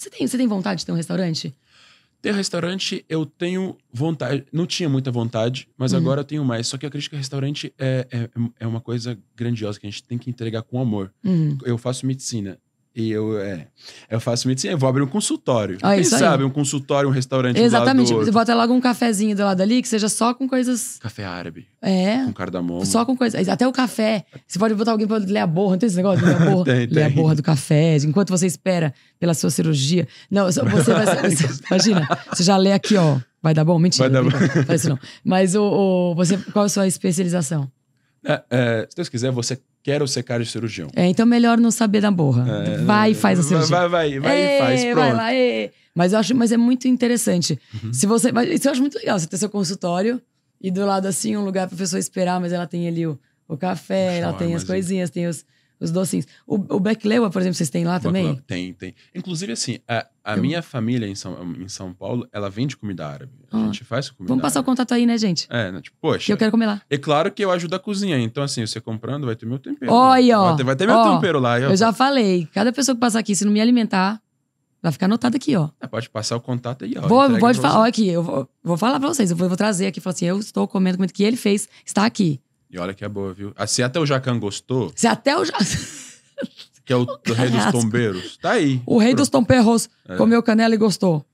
Você tem, você tem vontade de ter um restaurante? Ter restaurante, eu tenho vontade. Não tinha muita vontade, mas uhum. agora eu tenho mais. Só que eu acredito que restaurante é, é, é, uma coisa grandiosa que a gente tem que entregar com amor. Uhum. Eu faço medicina. E eu, é, eu faço medicina, eu vou abrir um consultório. Ah, Quem sabe, aí. um consultório, um restaurante. Exatamente. Do do bota logo um cafezinho do lado ali, que seja só com coisas. Café árabe. É. Com cardamomo. Só com coisas. Até o café. Você pode botar alguém pra ler a borra, não tem esse negócio? Ler a borra. tem, tem. a borra do café, enquanto você espera pela sua cirurgia. Não, você vai. Você, imagina, você já lê aqui, ó. Vai dar bom? Mentira. Vai dar bom. Faz isso não. Mas o, o, você, qual a sua especialização? É, é, se Deus quiser, você Quero secar o cirurgião. É, então melhor não saber da borra. É, é vai e faz a cirurgia. Vai, vai, vai e faz, pronto. Vai lá, Mas eu acho, mas é muito interessante. Uhum. Se você, isso eu acho muito legal, você ter seu consultório e do lado assim um lugar para pessoa esperar, mas ela tem ali o, o café, ela tem as coisinhas, tem os os docinhos. O, o Becleua, por exemplo, vocês têm lá também? tem, tem. Inclusive, assim, a, a minha família em São, em São Paulo, ela vende comida árabe. A ah. gente faz comida Vamos árabe. passar o contato aí, né, gente? É, né, tipo, poxa. Que eu quero comer lá. É claro que eu ajudo a cozinha. Então, assim, você comprando, vai ter meu tempero. Olha, ó. Vai ter, vai ter meu tempero lá. Eu, eu já falei. Cada pessoa que passar aqui, se não me alimentar, Vai ficar anotado aqui, ó. É, pode passar o contato aí, ó. Vou, pode falar, ó, aqui, eu vou, vou falar pra vocês. Eu vou, vou trazer aqui, falar assim, eu estou comendo o que ele fez, está aqui. E olha que é boa, viu? Ah, se até o Jacan gostou. Se até o Jacan. que é o, o rei dos tombeiros. Tá aí. O rei Pronto. dos tombeiros é. comeu canela e gostou.